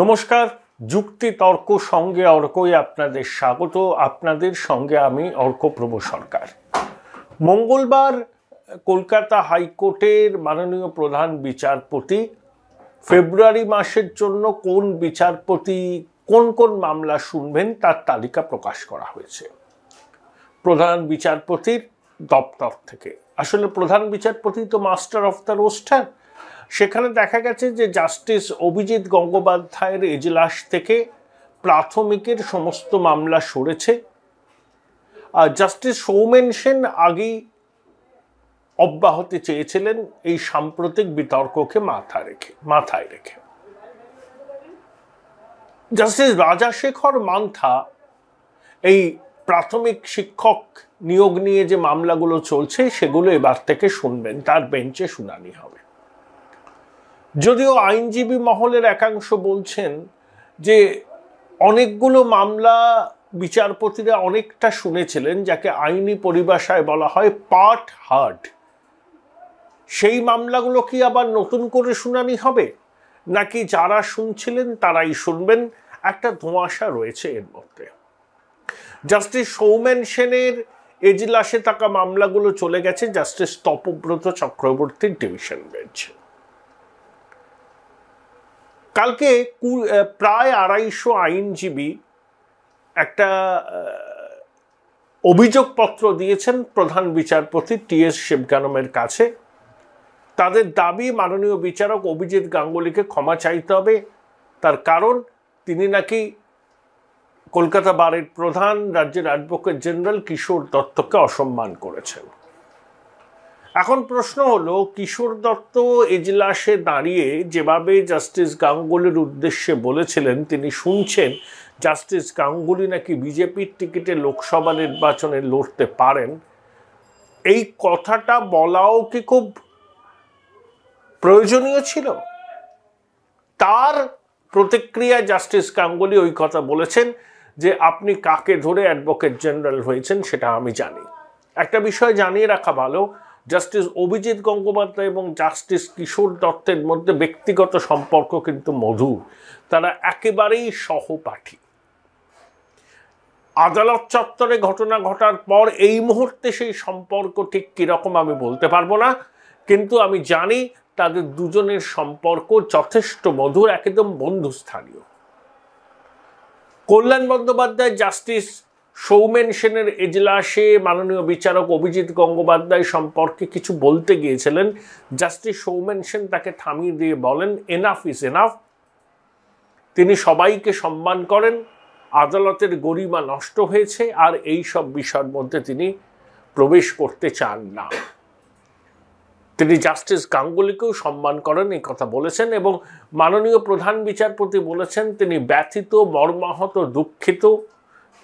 নমস্কার যুক্তি তর্ক সঙ্গে অর্কই আপনাদের স্বাগত আপনাদের সঙ্গে আমি অর্কপ্রভ সরকার মঙ্গলবার কলকাতা হাইকোর্টের মাননীয় প্রধান বিচারপতি ফেব্রুয়ারি মাসের জন্য কোন বিচারপতি কোন কোন মামলা শুনবেন তার তালিকা প্রকাশ করা হয়েছে প্রধান বিচারপতির দপ্তর থেকে আসলে প্রধান বিচারপতি তো মাস্টার অফ দ্য রোস্টার সেখানে দেখা গেছে যে জাস্টিস অভিজিৎ গঙ্গোপাধ্যায়ের এজলাস থেকে প্রাথমিকের সমস্ত মামলা সরেছে আর জাস্টিস সৌমেন সেন আগেই অব্যাহতি চেয়েছিলেন এই সাম্প্রতিক বিতর্ককে মাথা রেখে মাথায় রেখে জাস্টিস রাজাশেখর মান্থা এই প্রাথমিক শিক্ষক নিয়োগ নিয়ে যে মামলাগুলো চলছে সেগুলো এবার থেকে শুনবেন তার বেঞ্চে শুনানি হবে যদিও আইনজীবী মহলের একাংশ বলছেন যে অনেকগুলো মামলা বিচারপতিরা অনেকটা শুনেছিলেন যাকে আইনি পরিভাষায় বলা হয় পার্ট হার্ড সেই মামলাগুলো কি আবার নতুন করে শুনানি হবে নাকি যারা শুনছিলেন তারাই শুনবেন একটা ধোঁয়াশা রয়েছে এর মধ্যে জাস্টিস সৌমেন সেনের এজলাসে থাকা মামলাগুলো চলে গেছে জাস্টিস তপব্রত চক্রবর্তীর ডিভিশন বেঞ্চে কালকে প্রায় আড়াইশো আইনজীবী একটা অভিযোগপত্র দিয়েছেন প্রধান বিচারপতি টি এস শিবগানমের কাছে তাদের দাবি মাননীয় বিচারক অভিজিৎ গাঙ্গুলিকে ক্ষমা চাইতে হবে তার কারণ তিনি নাকি কলকাতা বারের প্রধান রাজ্যের অ্যাডভোকেট জেনারেল কিশোর দত্তকে অসম্মান করেছেন এখন প্রশ্ন হলো কিশোর দত্ত এজলাসে দাঁড়িয়ে যেভাবে জাস্টিস গাঙ্গুলির উদ্দেশ্যে বলেছিলেন তিনি শুনছেন জাস্টিস গাঙ্গুলি নাকি বিজেপির টিকিটে লোকসভা নির্বাচনে লড়তে পারেন এই কথাটা বলাও কি খুব প্রয়োজনীয় ছিল তার প্রতিক্রিয়া জাস্টিস গাঙ্গুলি ওই কথা বলেছেন যে আপনি কাকে ধরে অ্যাডভোকেট জেনারেল হয়েছেন সেটা আমি জানি একটা বিষয় জানিয়ে রাখা ভালো জাস্টিস অভিজিৎ গঙ্গোপাধ্যায় এবং জাস্টিস কিশোর দত্তের মধ্যে ব্যক্তিগত সম্পর্ক কিন্তু মধুর তারা একেবারেই সহপাঠী আদালত চত্বরে ঘটনা ঘটার পর এই মুহূর্তে সেই সম্পর্ক ঠিক কীরকম আমি বলতে পারবো না কিন্তু আমি জানি তাদের দুজনের সম্পর্ক যথেষ্ট মধুর একদম বন্ধুস্থানীয় কল্যাণ বন্দ্যোপাধ্যায় জাস্টিস সৌমেন সেনের এজলাসে মাননীয় বিচারক অভিজিৎ গঙ্গোপাধ্যায় সম্পর্কে কিছু বলতে গিয়েছিলেন জাস্টিস সৌমেন সেন তাকে থামিয়ে দিয়ে বলেন এনাফ ইজ এনাফ তিনি সবাইকে সম্মান করেন আদালতের গরিমা নষ্ট হয়েছে আর এই সব বিষয়ের মধ্যে তিনি প্রবেশ করতে চান না তিনি জাস্টিস গাঙ্গুলিকেও সম্মান করেন এই কথা বলেছেন এবং মাননীয় প্রধান বিচারপতি বলেছেন তিনি ব্যথিত মর্মাহত দুঃখিত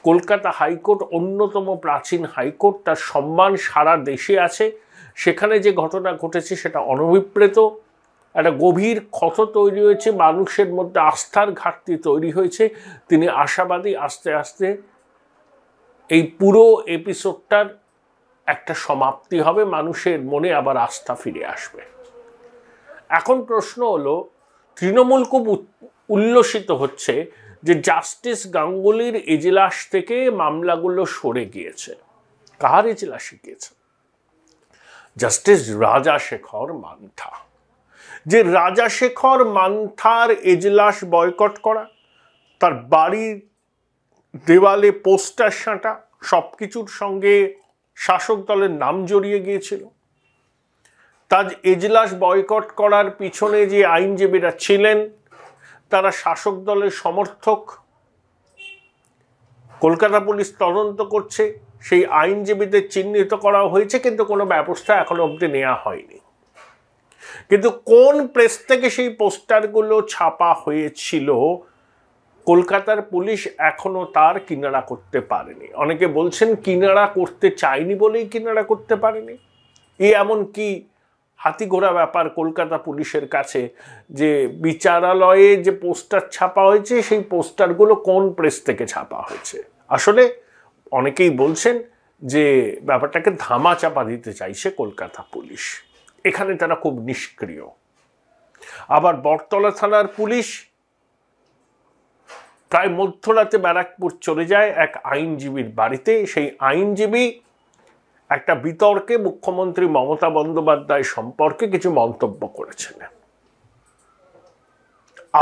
কলকাতা হাইকোর্ট অন্যতম প্রাচীন হাইকোর্ট তার সম্মান সারা দেশে আছে সেখানে যে ঘটনা ঘটেছে সেটা অনভিপ্রেত একটা গভীর ক্ষত তৈরি হয়েছে মানুষের মধ্যে আস্থার ঘাটতি তৈরি হয়েছে তিনি আশাবাদী আস্তে আস্তে এই পুরো এপিসোডটার একটা সমাপ্তি হবে মানুষের মনে আবার আস্থা ফিরে আসবে এখন প্রশ্ন হলো তৃণমূল খুব উল্লসিত হচ্ছে যে জাস্টিস গাঙ্গুলির এজলাস থেকে মামলাগুলো সরে গিয়েছে কার এজলাসে গিয়েছে জাস্টিস রাজা শেখর মান্থা যে রাজা শেখর মান্থার এজলাস বয়কট করা তার বাড়ির দেওয়ালে পোস্টার সাঁটা সব কিছুর সঙ্গে শাসক দলের নাম জড়িয়ে গিয়েছিল তার এজলাস বয়কট করার পিছনে যে আইনজীবীরা ছিলেন তারা শাসক দলের সমর্থক কলকাতা পুলিশ তদন্ত করছে সেই আইনজীবীদের চিহ্নিত করা হয়েছে কিন্তু কোনো ব্যবস্থা এখনো অবধি নেওয়া হয়নি কিন্তু কোন প্রেস থেকে সেই পোস্টারগুলো ছাপা হয়েছিল কলকাতার পুলিশ এখনো তার কিনারা করতে পারেনি অনেকে বলছেন কিনারা করতে চায়নি বলেই কিনারা করতে পারেনি এ এমন কি হাতিগোড়া ব্যাপার কলকাতা পুলিশের কাছে যে বিচারালয়ে যে পোস্টার ছাপা হয়েছে সেই পোস্টারগুলো কোন প্রেস থেকে ছাপা হয়েছে আসলে অনেকেই বলছেন যে ব্যাপারটাকে ধামা চাপা দিতে চাইছে কলকাতা পুলিশ এখানে তারা খুব নিষ্ক্রিয় আবার বটতলা থানার পুলিশ প্রায় মধ্যরাতে ব্যারাকপুর চলে যায় এক আইনজীবীর বাড়িতে সেই আইনজীবী একটা বিতর্কে মুখ্যমন্ত্রী মমতা বন্দ্যোপাধ্যায় সম্পর্কে কিছু মন্তব্য করেছিলেন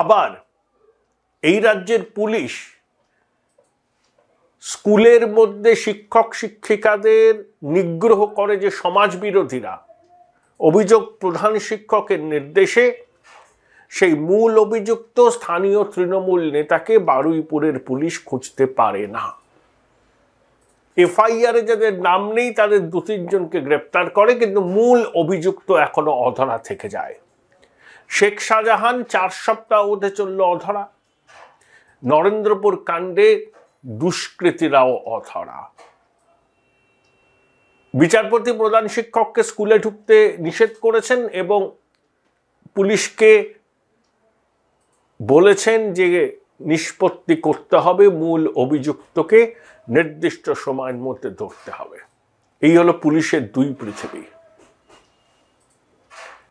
আবার এই রাজ্যের পুলিশ স্কুলের মধ্যে শিক্ষক শিক্ষিকাদের নিগ্রহ করে যে সমাজ বিরোধীরা অভিযোগ প্রধান শিক্ষকের নির্দেশে সেই মূল অভিযুক্ত স্থানীয় তৃণমূল নেতাকে বারুইপুরের পুলিশ খুঁজতে পারে না এফআইআরে যাদের নাম নেই তাদের দু তিনজনকে গ্রেপ্তার করে কিন্তু মূল অভিযুক্ত এখনও অধরা থেকে যায় শেখ শাহজাহান চার সপ্তাহ অধে চলল অধরা নরেন্দ্রপুর কাণ্ডে দুষ্কৃতীরাও অধরা বিচারপতি প্রধান শিক্ষককে স্কুলে ঢুকতে নিষেধ করেছেন এবং পুলিশকে বলেছেন যে নিষ্পত্তি করতে হবে মূল অভিযুক্তকে নির্দিষ্ট সময়ের মধ্যে ধরতে হবে এই হলো পুলিশের দুই পৃথিবী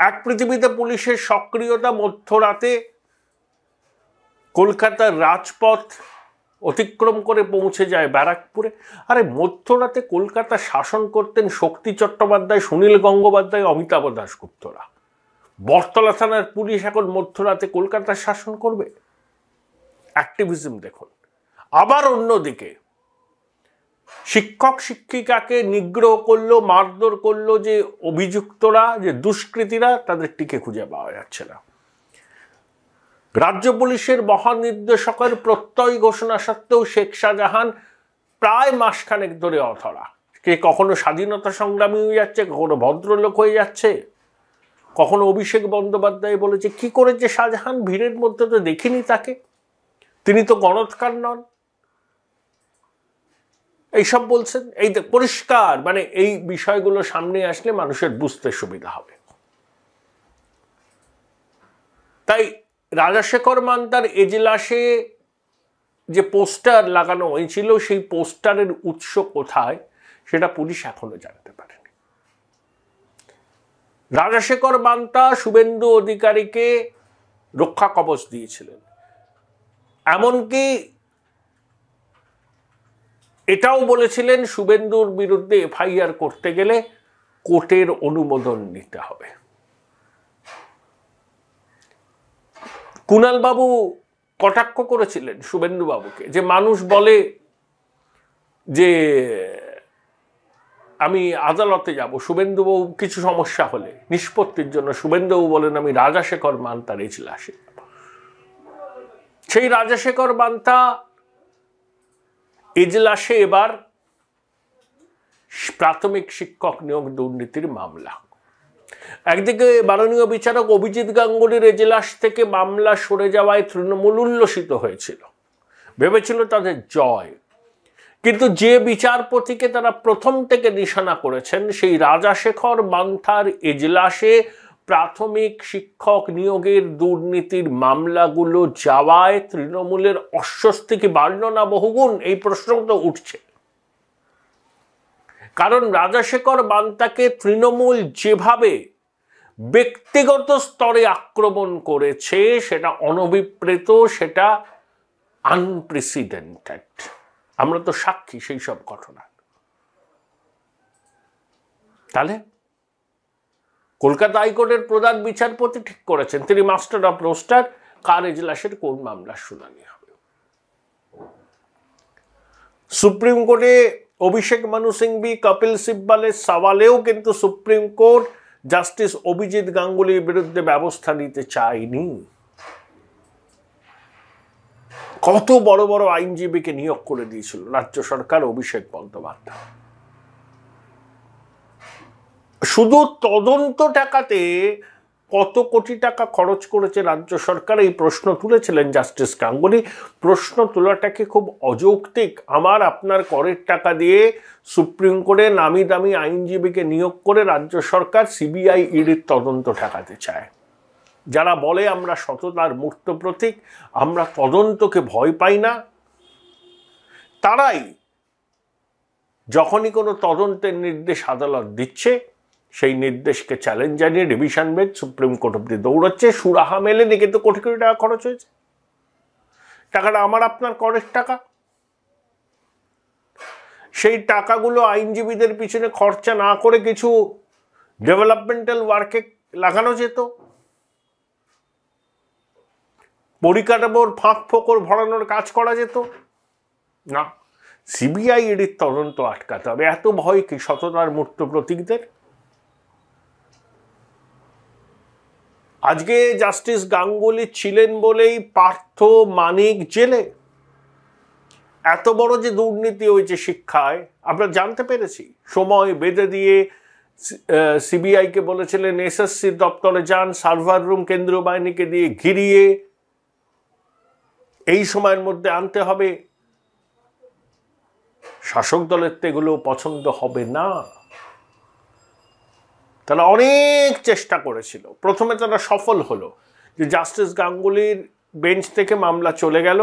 এক পৃথিবীতে পুলিশের সক্রিয়তা মধ্যরাতে কলকাতার রাজপথ অতিক্রম করে পৌঁছে যায় ব্যারাকপুরে আরে মধ্যরাতে কলকাতা শাসন করতেন শক্তি চট্টোপাধ্যায় সুনীল গঙ্গোপাধ্যায় অমিতাভ দাশগুপ্তরা বটতলা থানার পুলিশ এখন মধ্যরাতে কলকাতা শাসন করবে অ্যাক্টিভিজম দেখুন আবার অন্যদিকে শিক্ষক শিক্ষিকাকে নিগ্রহ করলো মারধর করলো যে অভিযুক্তরা যে দুষ্কৃতীরা তাদের টিকে খুঁজে পাওয়া যাচ্ছে না রাজ্য পুলিশের মহানির্দেশকের প্রত্যয় ঘোষণা সত্ত্বেও শেখ শাহজাহান প্রায় মাসখানেক ধরে অথরা কে কখনো স্বাধীনতা সংগ্রামী হয়ে যাচ্ছে কখনো ভদ্রলোক হয়ে যাচ্ছে কখনো অভিষেক বন্দ্যোপাধ্যায় বলেছে কি করেছে শাহজাহান ভিড়ের মধ্যে তো দেখিনি তাকে তিনি তো গণৎকার নন এইসব বলছেন এই পরিষ্কার মানে এই বিষয়গুলো সামনে আসলে মানুষের বুঝতে সুবিধা হবে তাই রাজাশেখর মান্তার এজলাসে যে পোস্টার লাগানো হয়েছিল সেই পোস্টারের উৎস কোথায় সেটা পুলিশ এখনও জানতে পারেনি রাজাশেখর মান্তা শুভেন্দু অধিকারীকে রক্ষা কবচ দিয়েছিলেন এমনকি এটাও বলেছিলেন শুভেন্দুর বিরুদ্ধে এফআইআর করতে গেলে কোর্টের অনুমোদন নিতে হবে কুণালবাবু কটাক্ষ করেছিলেন শুভেন্দুবাবুকে যে মানুষ বলে যে আমি আদালতে যাব শুভেন্দুবাবু কিছু সমস্যা হলে নিষ্পত্তির জন্য শুভেন্দুবাবু বলেন আমি রাজাশেখর মান তার এজলাসে সেই রাজাশেখর বান্তা এজলাসে এবার প্রাথমিক শিক্ষক নিয়োগ দুর্নীতির মামলা একদিকে মাননীয় বিচারক অভিজিৎ গাঙ্গুলির এজলাস থেকে মামলা সরে যাওয়ায় তৃণমূল উল্লসিত হয়েছিল ভেবেছিল তাদের জয় কিন্তু যে বিচারপতিকে তারা প্রথম থেকে নিশানা করেছেন সেই রাজাশেখর মান্থার এজলাসে প্রাথমিক শিক্ষক নিয়োগের দুর্নীতির মামলাগুলো যাওয়ায় তৃণমূলের অস্বস্তি কি বাড়ল না বহুগুণ এই প্রশ্ন তো উঠছে কারণ রাজাশেখর বান্তাকে তৃণমূল যেভাবে ব্যক্তিগত স্তরে আক্রমণ করেছে সেটা অনভিপ্রেত সেটা আনপ্রেসিডেন্টেড আমরা তো সাক্ষী সেই সব ঘটনার তাহলে কলকাতা হাইকোর্টের প্রধান বিচারপতি ঠিক করেছেন তিনি মাস্টার অফ রোস্টার কার এজলাসের কোন মামলার শুনানি হবে সুপ্রিম কোর্টে অভিষেক মানু সিংভি কপিল সিব্বালের সওয়ালেও কিন্তু সুপ্রিম কোর্ট জাস্টিস অভিজিৎ গাঙ্গুলির বিরুদ্ধে ব্যবস্থা নিতে চায়নি কত বড় বড় আইনজীবীকে নিয়োগ করে দিয়েছিল রাজ্য সরকার অভিষেক বন্দ্যোপাধ্যায় শুধু তদন্ত টাকাতে কত কোটি টাকা খরচ করেছে রাজ্য সরকার এই প্রশ্ন তুলেছিলেন জাস্টিস গাঙ্গুলি প্রশ্ন তোলাটাকে খুব অযৌক্তিক আমার আপনার করের টাকা দিয়ে সুপ্রিম কোর্টে নামি দামি আইনজীবীকে নিয়োগ করে রাজ্য সরকার সিবিআই ইডির তদন্ত ঠেকাতে চায় যারা বলে আমরা সততার মূর্ত প্রতীক আমরা তদন্তকে ভয় পাই না তারাই যখনই কোনো তদন্তের নির্দেশ আদালত দিচ্ছে সেই নির্দেশকে চ্যালেঞ্জ জানিয়ে ডিভিশন বেঞ্চ সুপ্রিম কোর্ট অব্দি দৌড়াচ্ছে সুরাহা মেলে দিকে তো কোটি কোটি টাকা খরচ হয়েছে টাকাটা আমার আপনার করের টাকা সেই টাকাগুলো আইনজীবীদের পিছনে খরচা না করে কিছু ডেভেলপমেন্টাল ওয়ার্কে লাগানো যেত পরিকাঠামোর ফাঁক ফোকর ভরানোর কাজ করা যেত না সিবিআই এর তদন্ত আটকাতে হবে এত ভয় কি সততার মূর্ত প্রতীকদের আজকে জাস্টিস গাঙ্গুলি ছিলেন বলেই পার্থ মানিক জেলে এত বড় যে দুর্নীতি হয়েছে শিক্ষায় আমরা জানতে পেরেছি সময় বেঁধে দিয়ে সিবিআইকে বলেছিলেন এসএসসি দপ্তরে যান সার্ভার রুম কেন্দ্রীয় বাহিনীকে দিয়ে ঘিরিয়ে এই সময়ের মধ্যে আনতে হবে শাসক দলের তো এগুলো পছন্দ হবে না তারা অনেক চেষ্টা করেছিল প্রথমে তারা সফল হলো যে জাস্টিস গাঙ্গুলির বেঞ্চ থেকে মামলা চলে গেল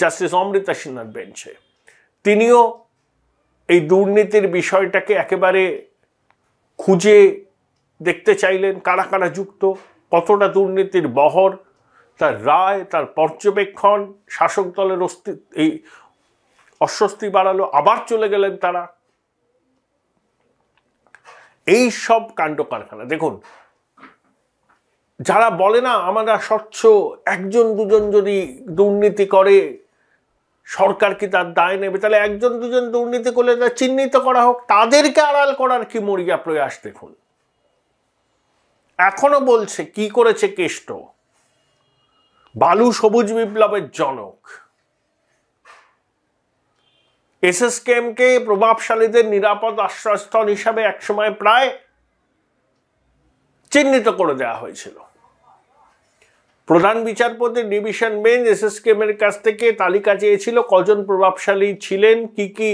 জাস্টিস অমৃতা সিনহার বেঞ্চে তিনিও এই দুর্নীতির বিষয়টাকে একেবারে খুঁজে দেখতে চাইলেন কারা কারা যুক্ত কতটা দুর্নীতির বহর তার রায় তার পর্যবেক্ষণ শাসক দলের অস্তিত্ব এই অস্বস্তি বাড়ালো আবার চলে গেলেন তারা এই সব কাণ্ড কারখানা দেখুন যারা বলে না আমরা স্বচ্ছ একজন দুজন যদি দুর্নীতি করে সরকার কি তার দায় নেবে তাহলে একজন দুজন দুর্নীতি করলে তা চিহ্নিত করা হোক তাদেরকে আড়াল করার কি মরিয়া প্রয়াস দেখুন এখনো বলছে কি করেছে কেষ্ট বালু সবুজ বিপ্লবের জনক কে প্রভাবশালীদের নিরাপদ আশ্রয়স্থল হিসাবে একসময় প্রায় চিহ্নিত করে দেওয়া হয়েছিল প্রধান বিচারপতি ডিভিশন বেঞ্চ এর কাছ থেকে তালিকা চেয়েছিল কজন প্রভাবশালী ছিলেন কি কি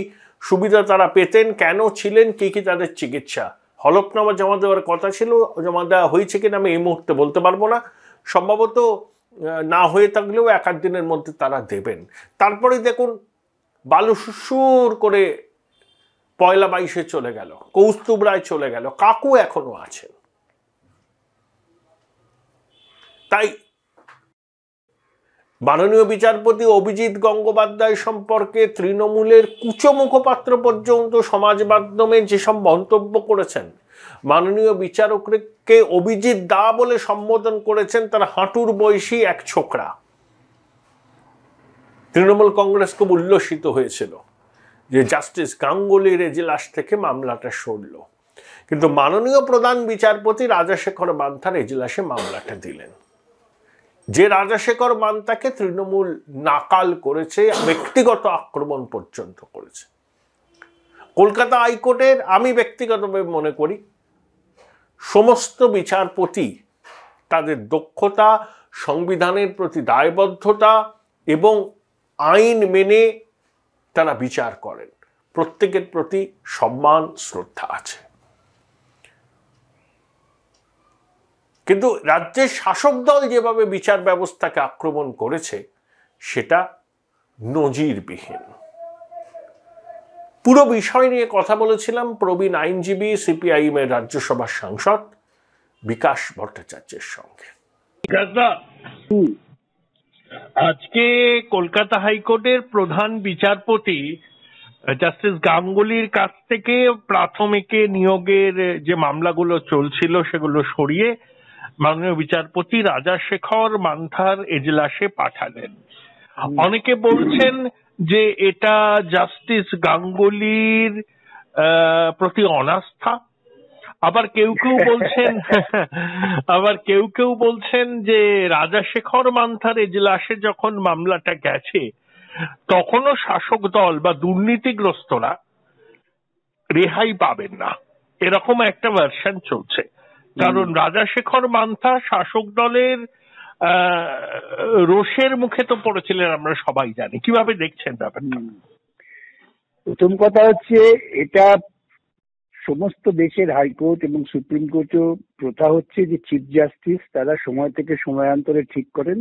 সুবিধা তারা পেতেন কেন ছিলেন কি কি তাদের চিকিৎসা হলফনামা জমা দেওয়ার কথা ছিল জমা দেওয়া হয়েছে কিনা আমি এই মুহূর্তে বলতে পারবো না সম্ভবত না হয়ে থাকলেও এক দিনের মধ্যে তারা দেবেন তারপরে দেখুন বালু করে পয়লা বাইশে চলে গেল কৌস্তুব রায় চলে গেল কাকু এখনো আছেন তাই মাননীয় বিচারপতি অভিজিৎ গঙ্গোপাধ্যায় সম্পর্কে তৃণমূলের কুচ মুখপাত্র পর্যন্ত সমাজ মাধ্যমে যেসব মন্তব্য করেছেন মাননীয় বিচারককে অভিজিৎ দা বলে সম্বোধন করেছেন তার হাঁটুর বয়সী এক ছোকরা তৃণমূল কংগ্রেস খুব উল্লসিত হয়েছিল যে জাস্টিস গাঙ্গুলির এজিলাস থেকে মামলাটা সরল কিন্তু মাননীয় প্রধান বিচারপতি রাজাশেখর মান্থার এজিলাসে মামলাটা দিলেন যে রাজাশেখর মান্তাকে তৃণমূল নাকাল করেছে ব্যক্তিগত আক্রমণ পর্যন্ত করেছে কলকাতা হাইকোর্টের আমি ব্যক্তিগতভাবে মনে করি সমস্ত বিচারপতি তাদের দক্ষতা সংবিধানের প্রতি দায়বদ্ধতা এবং আইন মেনে তারা বিচার করেন প্রত্যেকের প্রতি সম্মান শ্রদ্ধা আছে কিন্তু রাজ্যের শাসক দল যেভাবে বিচার ব্যবস্থাকে আক্রমণ করেছে সেটা নজিরবিহীন পুরো বিষয় নিয়ে কথা বলেছিলাম প্রবীণ আইনজীবী সিপিআইএম এর রাজ্যসভার সাংসদ বিকাশ ভট্টাচার্যের সঙ্গে আজকে কলকাতা হাইকোর্টের প্রধান বিচারপতি জাস্টিস গাঙ্গুলির কাছ থেকে প্রাথমিকে নিয়োগের যে মামলাগুলো চলছিল সেগুলো সরিয়ে মাননীয় বিচারপতি রাজাশেখর মান্থার এজলাসে পাঠালেন অনেকে বলছেন যে এটা জাস্টিস গাঙ্গুলির প্রতি অনাস্থা আবার কেউ কেউ বলছেন আবার কেউ কেউ বলছেন যে রাজাশেখর মান্থার এজলাসে যখন মামলাটা গেছে তখনও শাসক দল বা দুর্নীতিগ্রস্তরা রেহাই পাবেন না এরকম একটা ভার্সন চলছে কারণ রাজাশেখর মান্থা শাসক দলের রোষের মুখে তো পড়েছিলেন আমরা সবাই জানি কিভাবে দেখছেন ব্যাপারটা প্রথম কথা হচ্ছে এটা সমস্ত দেশের হাইকোর্ট এবং সুপ্রিম কোর্টও প্রথা হচ্ছে যে চিফ জাস্টিস তারা সময় থেকে সময়ান্তরে ঠিক করেন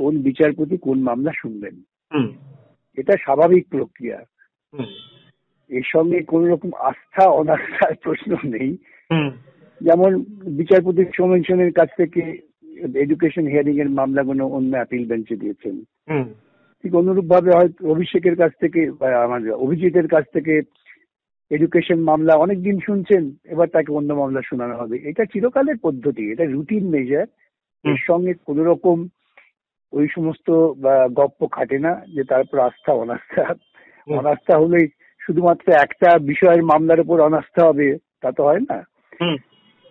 কোন বিচারপতি কোন মামলা শুনবেন এটা স্বাভাবিক প্রক্রিয়া এর সঙ্গে কোন রকম আস্থা অনাস্থার প্রশ্ন নেই যেমন বিচারপতি সমেনশনের কাছ থেকে এডুকেশন হিয়ারিং এর মামলাগুলো অন্য আপিল বেঞ্চে দিয়েছেন ঠিক অনুরূপ ভাবে হয়তো অভিষেকের কাছ থেকে আমাদের অভিজিতের কাছ থেকে এডুকেশন মামলা অনেকদিন শুনছেন এবার তাকে অন্য মামলা শোনানো হবে এটা চিরকালের পদ্ধতি এটা রুটিন মেজার এর সঙ্গে কোনো রকম ওই সমস্ত গপ্প খাটে না যে তারপর আস্থা অনাস্থা অনাস্থা হলে শুধুমাত্র একটা বিষয়ের মামলার উপর অনাস্থা হবে তা তো হয় না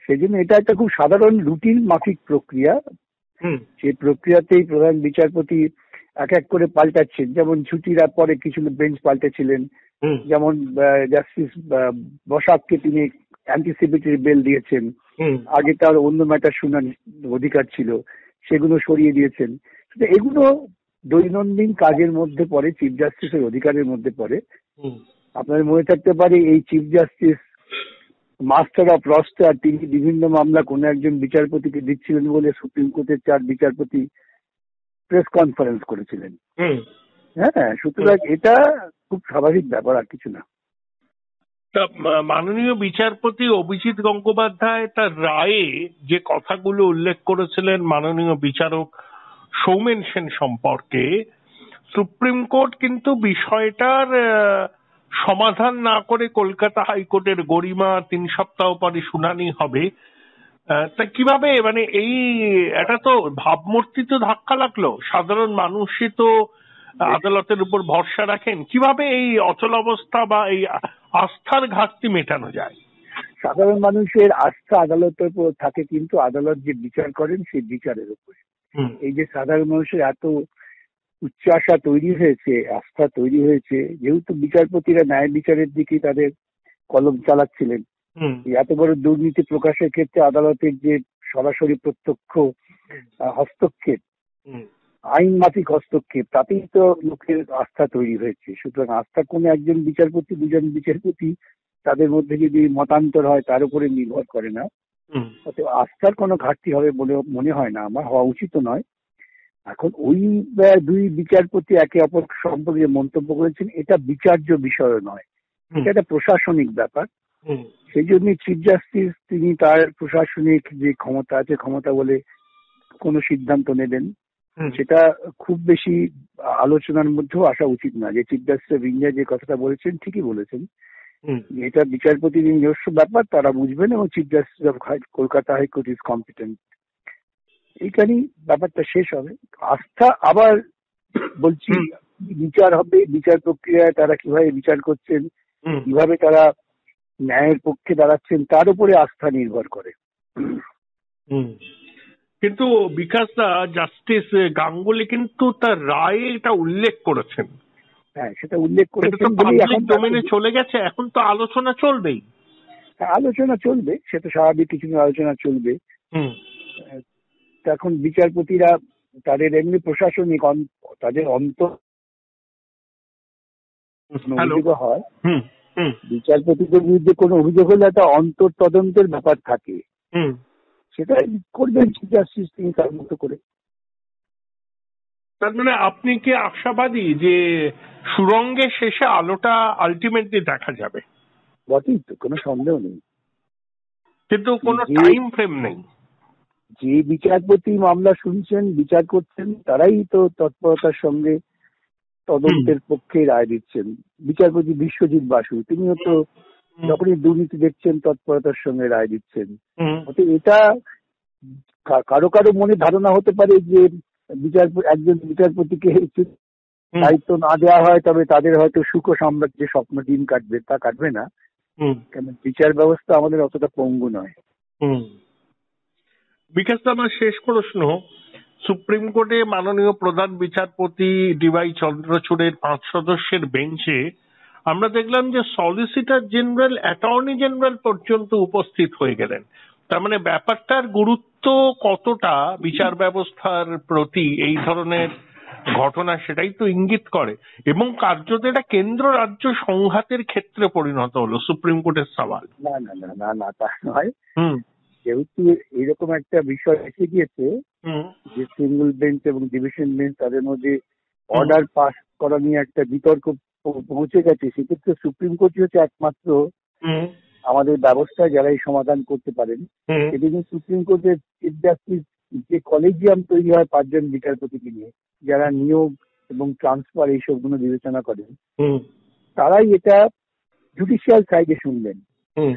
সেই জন্য এটা একটা খুব সাধারণ রুটিন মাফিক প্রক্রিয়া সেই প্রক্রিয়াতেই প্রধান বিচারপতি এক এক করে পাল্টাচ্ছেন যেমন ছুটির পরে কিছু বেঞ্চ পাল্টেছিলেন যেমন জাস্টিস বসাককে তিনি অ্যান্টিসিপেটরি বেল দিয়েছেন আগে তার অন্য ম্যাটার শোনার অধিকার ছিল সেগুলো সরিয়ে দিয়েছেন এগুলো দৈনন্দিন কাজের মধ্যে পড়ে চিফ জাস্টিসের অধিকারের মধ্যে পড়ে আপনার মনে থাকতে পারে এই chief justice master of roster তিনি বিভিন্ন মামলা কোনো একজন বিচারপতিকে দিচ্ছিলেন বলে সুপ্রিম কোর্টের চার বিচারপতি প্রেস কনফারেন্স করেছিলেন হ্যাঁ সুতরাং এটা খুব স্বাভাবিক ব্যাপার আর কিছু না মাননীয় বিচারপতি অভিজিৎ গঙ্গোপাধ্যায় তার রায়ে যে কথাগুলো উল্লেখ করেছিলেন মাননীয় বিচারক সৌমেন সেন সম্পর্কে সুপ্রিম কোর্ট কিন্তু বিষয়টার সমাধান না করে কলকাতা হাইকোর্টের গরিমা তিন সপ্তাহ পরে শুনানি হবে তা কিভাবে মানে এই এটা তো ভাবমূর্তি তো ধাক্কা লাগলো সাধারণ মানুষই তো আদালতের উপর ভরসা রাখেন কিভাবে এই অচল অবস্থা বা এই আস্থার ঘাটতি মেটানো যায় সাধারণ মানুষের আস্থা আদালতের উপর থাকে কিন্তু আদালত যে বিচার করেন সেই বিচারের উপরে এই যে সাধারণ মানুষের এত উচ্চাশা তৈরি হয়েছে আস্থা তৈরি হয়েছে যেহেতু বিচারপতিরা ন্যায় বিচারের দিকে তাদের কলম চালাচ্ছিলেন এত বড় দুর্নীতি প্রকাশের ক্ষেত্রে আদালতের যে সরাসরি প্রত্যক্ষ হস্তক্ষেপ আইন মাফিক হস্তক্ষেপ তাতেই তো লোকের আস্থা তৈরি হয়েছে সুতরাং আস্থা কোনো একজন বিচারপতি দুজন বিচারপতি তাদের মধ্যে যদি মতান্তর হয় তার উপরে নির্ভর করে না আস্থার কোনো ঘাটতি হবে বলে মনে হয় না আমার হওয়া উচিত নয় এখন ওই দুই বিচারপতি একে অপর সম্পর্কে মন্তব্য করেছেন এটা বিচার্য বিষয় নয় এটা একটা প্রশাসনিক ব্যাপার সেই জন্য চিফ জাস্টিস তিনি তার প্রশাসনিক যে ক্ষমতা আছে ক্ষমতা বলে কোনো সিদ্ধান্ত নেবেন সেটা খুব বেশি আলোচনার মধ্যেও আসা উচিত না যে চিফ জাস্টিস অফ ইন্ডিয়া যে কথাটা বলেছেন ঠিকই বলেছেন এটা বিচারপতির নিজস্ব ব্যাপার তারা বুঝবেন এবং chief justice of Kolkata high court is competent এইখানেই ব্যাপারটা শেষ হবে আস্থা আবার বলছি বিচার হবে বিচার প্রক্রিয়ায় তারা কিভাবে বিচার করছেন কিভাবে তারা ন্যায়ের পক্ষে দাঁড়াচ্ছেন তার উপরে আস্থা নির্ভর করে কিন্তু বিকাশ জাস্টিস গাঙ্গুলি কিন্তু তার রায়ে এটা উল্লেখ করেছেন হ্যাঁ সেটা উল্লেখ করে চলে গেছে এখন তো আলোচনা চলবেই হ্যাঁ, আলোচনা চলবে সেটা স্বাভাবিক কিছুদিন আলোচনা চলবে এখন বিচারপতিরা তাদের এমনি প্রশাসনিক তাদের অন্ত হয় বিচারপতিদের বিরুদ্ধে কোনো অভিযোগ হলে একটা অন্তর তদন্তের ব্যাপার থাকে সেটা করবেন চিফ জাস্টিস তিনি তার মতো করে তার মানে আপনি কি আশাবাদী যে সুরঙ্গের শেষে আলোটা আলটিমেটলি দেখা যাবে বটেই তো কোনো সন্দেহ নেই কিন্তু কোনো টাইম ফ্রেম নেই যে বিচারপতি মামলা শুনছেন বিচার করছেন তারাই তো তৎপরতার সঙ্গে তদন্তের পক্ষে রায় দিচ্ছেন বিচারপতি বিশ্বজিৎ বাসু তিনিও তো যখনই দুর্নীতি দেখছেন তৎপরতার সঙ্গে রায় দিচ্ছেন এটা কারো কারো মনে ধারণা হতে পারে যে বিচারপতি একজন বিচারপতিকে দায়িত্ব না দেওয়া হয় তবে তাদের হয়তো সুখ সাম্রাজ্যে স্বপ্ন দিন কাটবে তা কাটবে না কেন বিচার ব্যবস্থা আমাদের অতটা পঙ্গু নয় বিকাশ আমার শেষ প্রশ্ন সুপ্রিম কোর্টে মাননীয় প্রধান বিচারপতি ডিওয়াই চন্দ্রচূড়ের পাঁচ সদস্যের বেঞ্চে আমরা দেখলাম যে সলিসিটর জেনারেল অ্যাটর্নি জেনারেল পর্যন্ত উপস্থিত হয়ে গেলেন তার মানে ব্যাপারটার গুরুত্ব কতটা বিচার ব্যবস্থার প্রতি এই ধরনের ঘটনা সেটাই তো ইঙ্গিত করে এবং কার্যত এটা কেন্দ্র রাজ্য সংঘাতের ক্ষেত্রে পরিণত হলো সুপ্রিম কোর্টের সওয়াল না না না না না তা নয় যেহেতু এরকম একটা বিষয় এসে গিয়েছে যে সিঙ্গল বেঞ্চ এবং ডিভিশন বেঞ্চ তাদের মধ্যে অর্ডার পাস করা নিয়ে একটা বিতর্ক পৌঁছে গেছে সেক্ষেত্রে সুপ্রিম কোর্টই হচ্ছে একমাত্র আমাদের ব্যবস্থায় যারা এই সমাধান করতে পারেন সেটি কিন্তু সুপ্রিম কোর্টের চিফ জাস্টিস যে কলেজিয়াম তৈরি হয় পাঁচজন বিচারপতিকে নিয়ে যারা নিয়োগ এবং ট্রান্সফার এইসবগুলো বিবেচনা করেন তারাই এটা জুডিশিয়াল সাইডে শুনলেন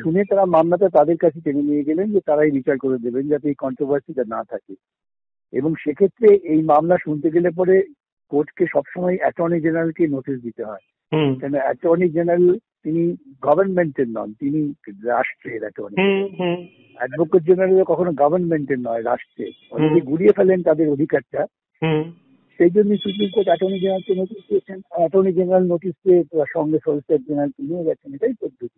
শুনে তারা মামলাটা তাদের কাছে টেনে নিয়ে গেলেন যে তারাই বিচার করে দেবেন যাতে এই কন্ট্রোভার্সিটা না থাকে এবং সেক্ষেত্রে এই মামলা শুনতে গেলে পরে কোর্টকে সবসময় অ্যাটর্নি জেনারেলকে নোটিশ দিতে হয় কেন অ্যাটর্নি জেনারেল তিনি গভর্নমেন্টের নন তিনি রাষ্ট্রের অ্যাটর্নি অ্যাডভোকেট জেনারেল কখনো গভর্নমেন্টের নয় রাষ্ট্রের অনেকে গুড়িয়ে ফেলেন তাদের অধিকারটা সেই জন্য সুপ্রিম কোর্ট অ্যাটর্নি জেনারেলকে নোটিশ দিয়েছেন অ্যাটর্নি জেনারেল নোটিশ পেয়ে সঙ্গে সলিসিটর জেনারেল নিয়ে গেছেন এটাই পদ্ধতি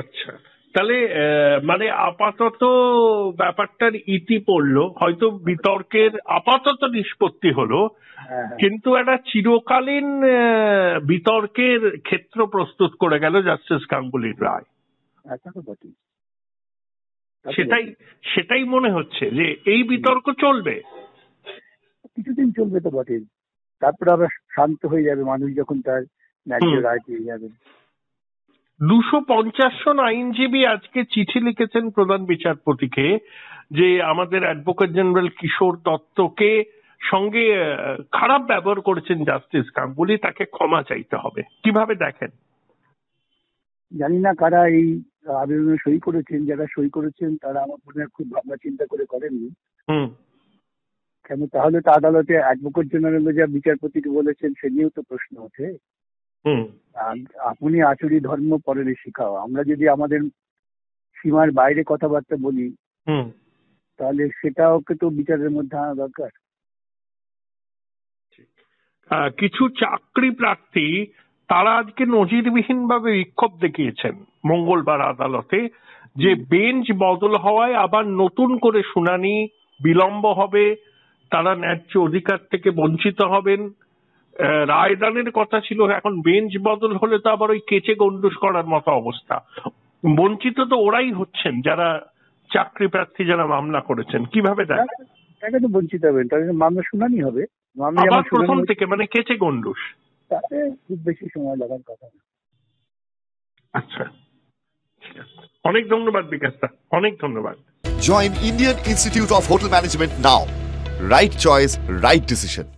আচ্ছা তাহলে মানে আপাতত ব্যাপারটার ইতি পড়লো হয়তো বিতর্কের আপাতত নিষ্পত্তি হলো হ্যাঁ, হ্যাঁ। কিন্তু একটা চিরকালীন বিতর্কের ক্ষেত্র প্রস্তুত করে গেল জাস্টিস গাঙ্গুলির রায় সেটাই সেটাই মনে হচ্ছে যে এই বিতর্ক চলবে কিছুদিন চলবে তো বটে তারপরে আবার শান্ত হয়ে যাবে মানুষ যখন তার ন্যায্য রায় পেয়ে যাবে দুশো পঞ্চাশ জন আইনজীবী আজকে চিঠি লিখেছেন প্রধান বিচারপতিকে যে আমাদের অ্যাডভোকেট জেনারেল কিশোর দত্তকে সঙ্গে খারাপ ব্যবহার করেছেন জাস্টিস গাঙ্গুলি তাকে ক্ষমা চাইতে হবে কিভাবে দেখেন জানি না কারা এই আবেদনে সই করেছেন যারা সই করেছেন তারা আমার মনে হয় খুব ভাবনা চিন্তা করে করেননি কেন তাহলে তো আদালতে অ্যাডভোকেট জেনারেল যা বিচারপতিকে বলেছেন সে নিয়েও তো প্রশ্ন ওঠে আপনি আচরি ধর্ম পরের শিখাও আমরা যদি আমাদের সীমার বাইরে কথাবার্তা বলি তাহলে সেটাওকে তো বিচারের মধ্যে আনা দরকার কিছু চাকরি প্রার্থী তারা আজকে নজিরবিহীন ভাবে বিক্ষোভ দেখিয়েছেন মঙ্গলবার আদালতে যে বেঞ্চ বদল হওয়ায় আবার নতুন করে শুনানি বিলম্ব হবে তারা ন্যায্য অধিকার থেকে বঞ্চিত হবেন আহ রায়দানের কথা ছিল এখন বেঞ্চ বদল হলে তো আবার ওই কেচে গন্ডুস করার মতো অবস্থা বঞ্চিত তো ওরাই হচ্ছেন যারা চাকরি প্রার্থী যারা মামলা করেছেন কিভাবে দেখেন তাকে তো বঞ্চিত হবেন তাদের মামলা শুনানি হবে আবার প্রথম থেকে মানে কেচে গন্ডুস তাতে খুব বেশি সময় লাগার কথা না আচ্ছা অনেক ধন্যবাদ বিকাশ অনেক ধন্যবাদ join Indian institute of hotel management now right choice right decision